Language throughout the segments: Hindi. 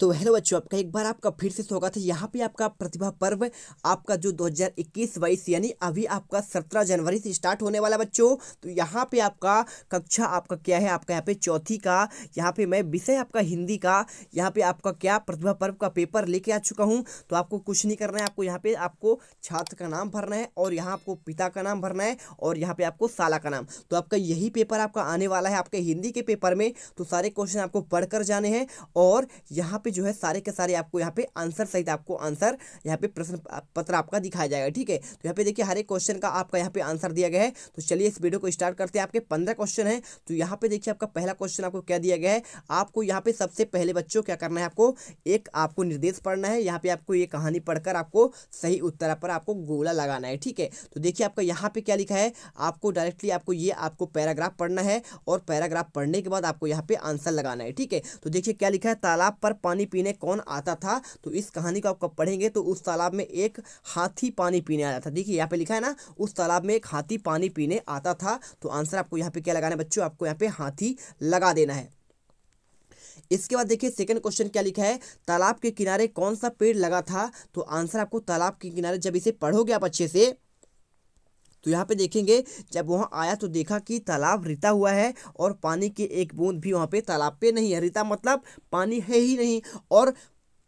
तो हेलो तो बच्चों आपका एक बार आपका फिर से स्वागत है यहाँ पे आपका प्रतिभा पर्व आपका जो 2021 हज़ार यानी अभी आपका 17 जनवरी से स्टार्ट होने वाला बच्चों तो यहाँ पे आपका कक्षा आपका क्या है आपका यहाँ पे चौथी का यहाँ पे मैं विषय आपका हिंदी का यहाँ पे आपका क्या प्रतिभा पर्व का पेपर लेके आ चुका हूँ तो आपको कुछ नहीं करना है आपको यहाँ पे आपको छात्र का नाम भरना है और यहाँ आपको पिता का नाम भरना है और यहाँ पे आपको साला का नाम तो आपका यही पेपर आपका आने वाला है आपके हिंदी के पेपर में तो सारे क्वेश्चन आपको पढ़ जाने हैं और यहाँ पे जो है सारे के सारे आपको यहाँ पे आंसर सहित आपको आंसर यहाँ पे प्रश्न पत्र आपका दिखाया जाएगा ठीक है तो यहाँ पे देखिए हर एक क्वेश्चन का आपका यहाँ पे आंसर दिया गया है तो चलिए इस वीडियो को स्टार्ट करते हैं आपके पंद्रह क्वेश्चन है तो यहाँ पे देखिए आपका पहला क्वेश्चन आपको क्या दिया गया है आपको यहाँ पे सबसे पहले बच्चों क्या करना है आपको एक आपको निर्देश पढ़ना है यहाँ पे आपको ये कहानी पढ़कर आपको सही उत्तर पर आपको गोला लगाना है ठीक है तो देखिए आपका यहाँ पे क्या लिखा है आपको डायरेक्टली आपको ये आपको पैराग्राफ पढ़ना है और पैराग्राफ पढ़ने के बाद आपको यहाँ पे आंसर लगाना है ठीक है तो देखिए क्या लिखा है तालाब पर पानी पानी पीने कौन आता था तो इस कहानी को आप कब पढ़ेंगे तो उस तालाब में एक हाथी पानी पीने आता था देखिए यहाँ पे लिखा है ना उस तालाब में एक हाथी पानी पीने आता था तो आंसर आपको यहाँ पे क्या लगाना है बच्चों आपको यहाँ पे हाथी लगा देना है इसके बाद देखिए सेकंड क्वेश्चन क्या लिखा है तालाब के किनारे कौन सा पेड़ लगा था तो आंसर आपको तालाब के किनारे जब इसे पढ़ोगे आप अच्छे से तो यहाँ पे देखेंगे जब वहाँ आया तो देखा कि तालाब रिता हुआ है और पानी की एक बूंद भी वहाँ पे तालाब पे नहीं है रिता मतलब पानी है ही नहीं और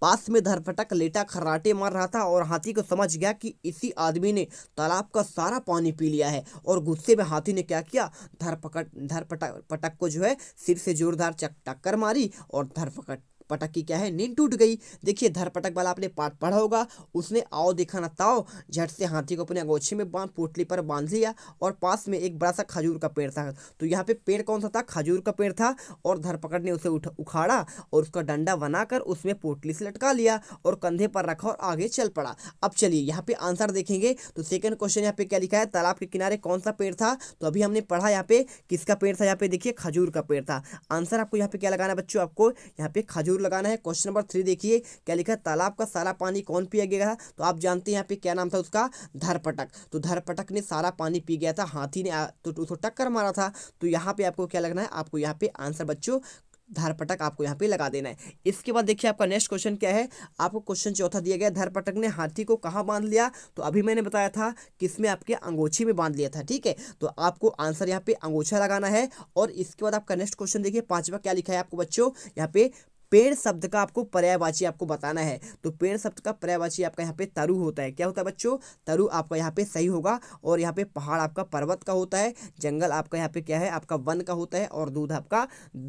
पास में धरपटक लेटा खर्राटे मार रहा था और हाथी को समझ गया कि इसी आदमी ने तालाब का सारा पानी पी लिया है और गुस्से में हाथी ने क्या किया धरपकट धरपटक पटक को जो है सिर से जोरदार चक टक्कर मारी और धरपकट पटक की क्या है नींद टूट गई देखिए धरपटक वाला आपने पाठ पढ़ा होगा उसने आओ देखा ना ताओ झट से हाथी को अपने अंगोछे में बांध पोटली पर बांध लिया और पास में एक बड़ा सा खजूर का पेड़ था तो यहाँ पे पेड़ कौन सा था खजूर का पेड़ था और धरपकड़ ने उसे उखाड़ा और उसका डंडा बनाकर उसमें पोटली से लटका लिया और कंधे पर रखा और आगे चल पड़ा अब चलिए यहाँ पे आंसर देखेंगे तो सेकंड क्वेश्चन यहाँ पे क्या लिखा है तालाब के किनारे कौन सा पेड़ था तो अभी हमने पढ़ा यहाँ पे किसका पेड़ था यहाँ पे देखिए खजूर का पेड़ था आंसर आपको यहाँ पे क्या लगाना बच्चों आपको यहाँ पे खजूर जरूर लगाना है क्वेश्चन नंबर थ्री देखिए क्या लिखा है तालाब का सारा पानी कौन पिया गया तो आप जानते हैं यहाँ पे क्या नाम था उसका धरपटक तो धरपटक ने सारा पानी पी गया था हाथी ने तो उसको टक्कर मारा था तो यहाँ पे आपको क्या लगना है आपको यहाँ पे आंसर बच्चों धरपटक आपको यहाँ पे लगा देना है इसके बाद देखिए आपका नेक्स्ट क्वेश्चन क्या है आपको क्वेश्चन चौथा दिया गया धरपटक ने हाथी को कहाँ बांध लिया तो अभी मैंने बताया था किसमें आपके अंगोछी में बांध लिया था ठीक है तो आपको आंसर यहाँ पे अंगोछा लगाना है और इसके बाद आपका नेक्स्ट क्वेश्चन देखिए पांचवा क्या लिखा है आपको बच्चों यहाँ पे पेड़ शब्द का आपको पर्यायवाची आपको बताना है तो पेड़ शब्द का पर्यायवाची आपका यहाँ पे तरु होता है क्या होता है बच्चों तरु आपका यहाँ पे सही होगा और यहाँ पे पहाड़ आपका पर्वत का होता है जंगल आपका यहाँ पे क्या है आपका वन का होता है और दूध आपका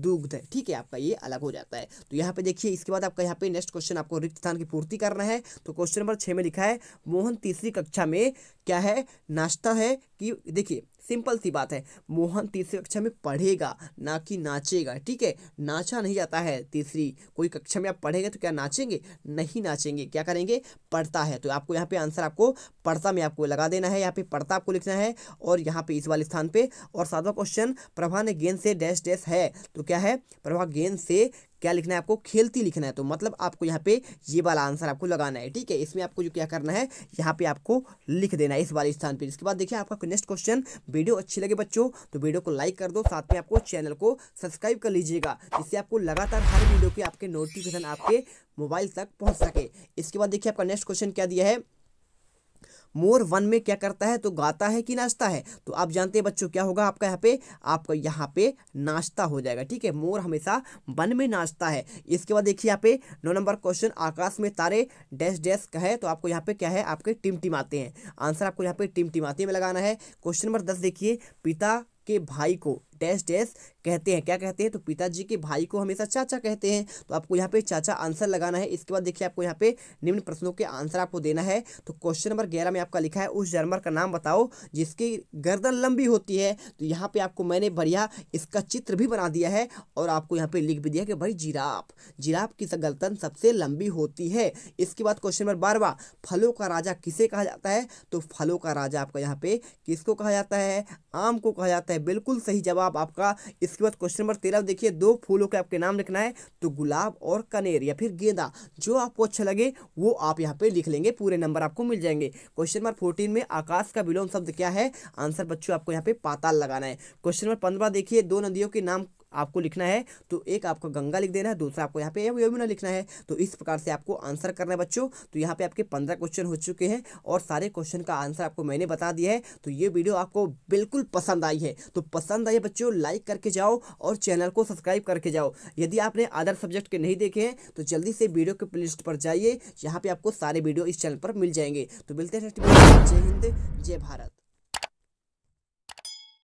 दुग्ध ठीक है आपका ये अलग हो जाता है तो यहाँ पे देखिए इसके बाद आपका यहाँ पे नेक्स्ट क्वेश्चन आपको रिक्त स्थान की पूर्ति करना है तो क्वेश्चन नंबर छः में लिखा है मोहन तीसरी कक्षा में क्या है नाश्ता है कि देखिए सिंपल सी बात है मोहन तीसरी कक्षा में पढ़ेगा ना कि नाचेगा ठीक है नाचा नहीं जाता है तीसरी कोई कक्षा में आप पढ़ेंगे तो क्या नाचेंगे नहीं नाचेंगे क्या करेंगे पढ़ता है तो आपको यहाँ पे आंसर आपको पढ़ता में आपको लगा देना है यहाँ पे पढ़ता आपको लिखना है और यहाँ पे इस वाले स्थान पर और सातवा क्वेश्चन प्रभा ने गेंद से डैश डैश है तो क्या है प्रभा गेंद से क्या लिखना है आपको खेलती लिखना है तो मतलब आपको यहाँ पे ये वाला आंसर आपको लगाना है ठीक है इसमें आपको जो क्या करना है यहाँ पे आपको लिख देना है इस वाले स्थान पर इसके बाद देखिए आपका नेक्स्ट क्वेश्चन वीडियो अच्छी लगे बच्चों तो वीडियो को लाइक कर दो साथ में आपको चैनल को सब्सक्राइब कर लीजिएगा जिससे आपको लगातार हर वीडियो की आपके नोटिफिकेशन आपके मोबाइल तक पहुँच सके इसके बाद देखिए आपका नेक्स्ट क्वेश्चन क्या दिया है मोर वन में क्या करता है तो गाता है कि नाचता है तो आप जानते हैं बच्चों क्या होगा आपका यहाँ पे आपका यहाँ पे नाश्ता हो जाएगा ठीक है मोर हमेशा वन में नाचता है इसके बाद देखिए यहाँ पे नौ नंबर क्वेश्चन आकाश में तारे डैश डैश का है तो आपको यहाँ पे क्या है आपके टिमटिमाते हैं आंसर आपको यहाँ पे टिमटिमाते में लगाना है क्वेश्चन नंबर दस देखिए पिता के भाई को डैश डैश कहते हैं क्या कहते हैं तो पिताजी के भाई को हमेशा चाचा कहते हैं तो आपको यहाँ पे चाचा आंसर लगाना है इसके बाद देखिए आपको यहाँ पे निम्न प्रश्नों के आंसर आपको देना है तो क्वेश्चन नंबर ग्यारह में आपका लिखा है उस जानवर का नाम बताओ जिसकी गर्दन लंबी होती है तो यहाँ पे आपको मैंने बढ़िया इसका चित्र भी बना दिया है और आपको यहाँ पे लिख भी दिया कि भाई जिराफ जिराफ की गर्दन सबसे लंबी होती है इसके बाद क्वेश्चन नंबर बारवा फलों का राजा किसे कहा जाता है तो फलों का राजा आपका यहाँ पे किसको कहा जाता है आम को कहा जाता है बिल्कुल सही जवाब जवाब आपका इसके बाद क्वेश्चन नंबर तेरह देखिए दो फूलों के आपके नाम लिखना है तो गुलाब और कनेर या फिर गेंदा जो आपको अच्छा लगे वो आप यहाँ पे लिख लेंगे पूरे नंबर आपको मिल जाएंगे क्वेश्चन नंबर फोर्टीन में आकाश का विलोम शब्द क्या है आंसर बच्चों आपको यहाँ पे पाताल लगाना है क्वेश्चन नंबर पंद्रह देखिए दो नदियों के नाम आपको लिखना है तो एक आपको गंगा लिख देना है दूसरा आपको यहाँ पे यमुना लिखना है तो इस प्रकार से आपको आंसर करना है बच्चों तो यहाँ पे आपके पंद्रह क्वेश्चन हो चुके हैं और सारे क्वेश्चन का आंसर आपको मैंने बता दिया है तो ये वीडियो आपको बिल्कुल पसंद आई है तो पसंद आई बच्चों लाइक करके जाओ और चैनल को सब्सक्राइब करके जाओ यदि आपने अदर सब्जेक्ट के नहीं देखे हैं तो जल्दी से वीडियो के प्लेलिस्ट पर जाइए यहाँ पर आपको सारे वीडियो इस चैनल पर मिल जाएंगे तो मिलते हैं जय हिंद जय भारत